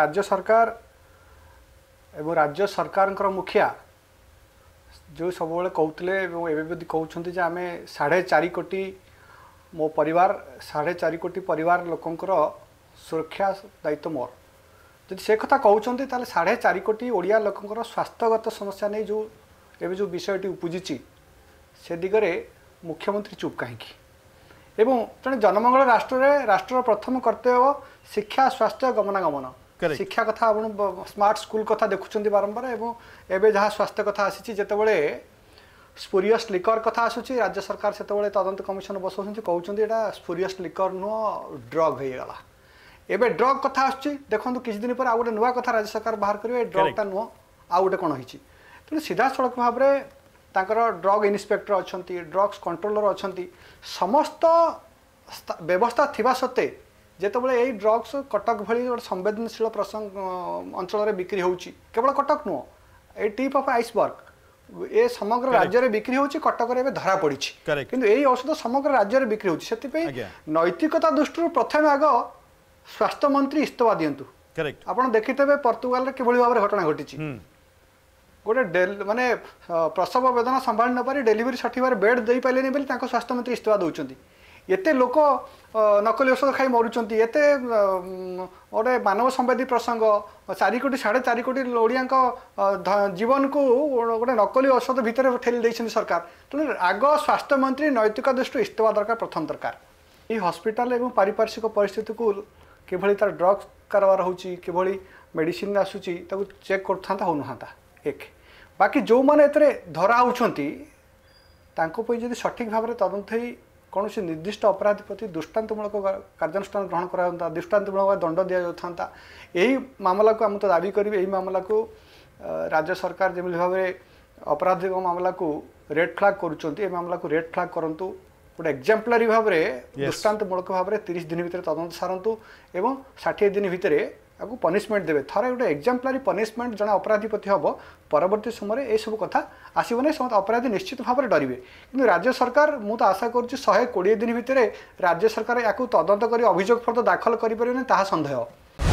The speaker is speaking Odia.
ରାଜ୍ୟ ସରକାର ଏବଂ ରାଜ୍ୟ ସରକାରଙ୍କର ମୁଖିଆ ଯେଉଁ ସବୁବେଳେ କହୁଥିଲେ ଏବଂ ଏବେ ବି କହୁଛନ୍ତି ଯେ ଆମେ ସାଢ଼େ ଚାରି କୋଟି ମୋ ପରିବାର ସାଢ଼େ ଚାରି କୋଟି ପରିବାର ଲୋକଙ୍କର ସୁରକ୍ଷା ଦାୟିତ୍ୱ ମୋର ଯଦି ସେ କଥା କହୁଛନ୍ତି ତାହେଲେ ସାଢ଼େ ଚାରି କୋଟି ଓଡ଼ିଆ ଲୋକଙ୍କର ସ୍ୱାସ୍ଥ୍ୟଗତ ସମସ୍ୟା ନେଇ ଯେଉଁ ଏବେ ଯେଉଁ ବିଷୟଟି ଉପୁଜିଛି ସେ ଦିଗରେ ମୁଖ୍ୟମନ୍ତ୍ରୀ ଚୁପ୍ କାହିଁକି ଏବଂ ତେଣେ ଜନମଙ୍ଗଳ ରାଷ୍ଟ୍ରରେ ରାଷ୍ଟ୍ରର ପ୍ରଥମ କର୍ତ୍ତବ୍ୟ ଶିକ୍ଷା ସ୍ୱାସ୍ଥ୍ୟ ଗମନାଗମନ ଶିକ୍ଷା କଥା ଆପଣ ସ୍ମାର୍ଟ ସ୍କୁଲ କଥା ଦେଖୁଛନ୍ତି ବାରମ୍ବାର ଏବଂ ଏବେ ଯାହା ସ୍ୱାସ୍ଥ୍ୟ କଥା ଆସିଛି ଯେତେବେଳେ ସ୍ପୁରିୟସ୍ ଲିକର କଥା ଆସୁଛି ରାଜ୍ୟ ସରକାର ସେତେବେଳେ ତଦନ୍ତ କମିଶନ ବସାଉଛନ୍ତି କହୁଛନ୍ତି ଏଇଟା ସ୍ପୁରିୟସ୍ ଲିକର ନୁହଁ ଡ୍ରଗ୍ ହେଇଗଲା ଏବେ ଡ୍ରଗ୍ କଥା ଆସୁଛି ଦେଖନ୍ତୁ କିଛି ଦିନ ପରେ ଆଉ ଗୋଟେ ନୂଆ କଥା ରାଜ୍ୟ ସରକାର ବାହାର କରିବେ ଏ ଡ୍ରଗ୍ଟା ନୁହଁ ଆଉ ଗୋଟେ କ'ଣ ହେଇଛି ତେଣୁ ସିଧାସଳଖ ଭାବରେ ତାଙ୍କର ଡ୍ରଗ୍ ଇନ୍ସପେକ୍ଟର ଅଛନ୍ତି ଡ୍ରଗ୍ସ କଣ୍ଟ୍ରୋଲର ଅଛନ୍ତି ସମସ୍ତ ବ୍ୟବସ୍ଥା ଥିବା ସତ୍ତ୍ୱେ যেতবে এই ড্রগ্স কটক ভি গোটে সংবেদনশীল প্রসঙ্গ অঞ্চলের বিক্রি হচ্ছে কেবল কটক নুহ এই টিপ অফ আইসবর্গ এ সমগ্র রাজ্যের বিক্রি হচ্ছে কটকরে এবার ধরা পড়ছে কিন্তু এই ঔষধ সমগ্র রাজ্যের বিক্রি হচ্ছে সেপাই নৈতিকতা দৃষ্টি প্রথমে আগ স্বাস্থ্যমন্ত্রী ইস্তফা দিন্তু আপনার দেখিথে পর্তুগালের কিভাবে ভাবে ঘটনা ঘটিছে গোটে মানে প্রসব বেদনা সম্ভাড়ি নপারি ডেলিভারি সঠিকভাবে বেড দিয়ে পারে বলে তাঁর স্বাস্থ্যমন্ত্রী ইস্তফা দৌঁচ ଏତେ ଲୋକ ନକଲି ଔଷଧ ଖାଇ ମରୁଛନ୍ତି ଏତେ ଗୋଟେ ମାନବ ସମ୍ବାଦୀ ପ୍ରସଙ୍ଗ ଚାରି କୋଟି ସାଢ଼େ ଚାରି କୋଟି ଓଡ଼ିଆଙ୍କ ଜୀବନକୁ ଗୋଟେ ନକଲି ଔଷଧ ଭିତରେ ଠେଲି ଦେଇଛନ୍ତି ସରକାର ତେଣୁ ଆଗ ସ୍ୱାସ୍ଥ୍ୟମନ୍ତ୍ରୀ ନୈତିକ ଦୃଷ୍ଟିରୁ ଇସ୍ତଫା ଦରକାର ପ୍ରଥମ ଦରକାର ଏହି ହସ୍ପିଟାଲ ଏବଂ ପାରିପାର୍ଶ୍ୱିକ ପରିସ୍ଥିତିକୁ କିଭଳି ତା'ର ଡ୍ରଗ୍ସ କାରବାର ହେଉଛି କିଭଳି ମେଡ଼ିସିନ ଆସୁଛି ତାକୁ ଚେକ୍ କରୁଥାନ୍ତା ହେଉନଥାନ୍ତା ଏକ ବାକି ଯେଉଁମାନେ ଏଥିରେ ଧରା ହେଉଛନ୍ତି ତାଙ୍କ ପାଇଁ ଯଦି ସଠିକ୍ ଭାବରେ ତଦନ୍ତ ହୋଇ କୌଣସି ନିର୍ଦ୍ଦିଷ୍ଟ ଅପରାଧୀ ପ୍ରତି ଦୃଷ୍ଟାନ୍ତମୂଳକ କାର୍ଯ୍ୟାନୁଷ୍ଠାନ ଗ୍ରହଣ କରାଯାଉଥାନ୍ତା ଦୃଷ୍ଟାନ୍ତମୂଳକ ଦଣ୍ଡ ଦିଆଯାଉଥାନ୍ତା ଏହି ମାମଲାକୁ ଆମେ ତ ଦାବି କରିବି ଏହି ମାମଲାକୁ ରାଜ୍ୟ ସରକାର ଯେଭଳି ଭାବରେ ଅପରାଧିକ ମାମଲାକୁ ରେଡ୍ ଫ୍ଲାଗ୍ କରୁଛନ୍ତି ଏହି ମାମଲାକୁ ରେଡ୍ ଫ୍ଲାଗ୍ କରନ୍ତୁ ଗୋଟେ ଏକ୍ଜାମ୍ପଲାରୀ ଭାବରେ ଦୃଷ୍ଟାନ୍ତମୂଳକ ଭାବରେ ତିରିଶ ଦିନ ଭିତରେ ତଦନ୍ତ ସାରନ୍ତୁ ଏବଂ ଷାଠିଏ ଦିନ ଭିତରେ ଆକୁ ପନିସମେଣ୍ଟ ଦେବେ ଥରେ ଗୋଟେ ଏକ୍ଜାମ୍ପଲାରୀ ପନିସମେଣ୍ଟ ଜଣେ ଅପରାଧୀପତି ହେବ ପରବର୍ତ୍ତୀ ସମୟରେ ଏସବୁ କଥା ଆସିବ ନାହିଁ ସମସ୍ତେ ଅପରାଧୀ ନିଶ୍ଚିତ ଭାବରେ ଡରିବେ କିନ୍ତୁ ରାଜ୍ୟ ସରକାର ମୁଁ ତ ଆଶା କରୁଛି ଶହେ କୋଡ଼ିଏ ଦିନ ଭିତରେ ରାଜ୍ୟ ସରକାର ୟାକୁ ତଦନ୍ତ କରି ଅଭିଯୋଗ ଫର୍ଦ୍ଦ ଦାଖଲ କରିପାରିବେ ନାହିଁ ତାହା ସନ୍ଦେହ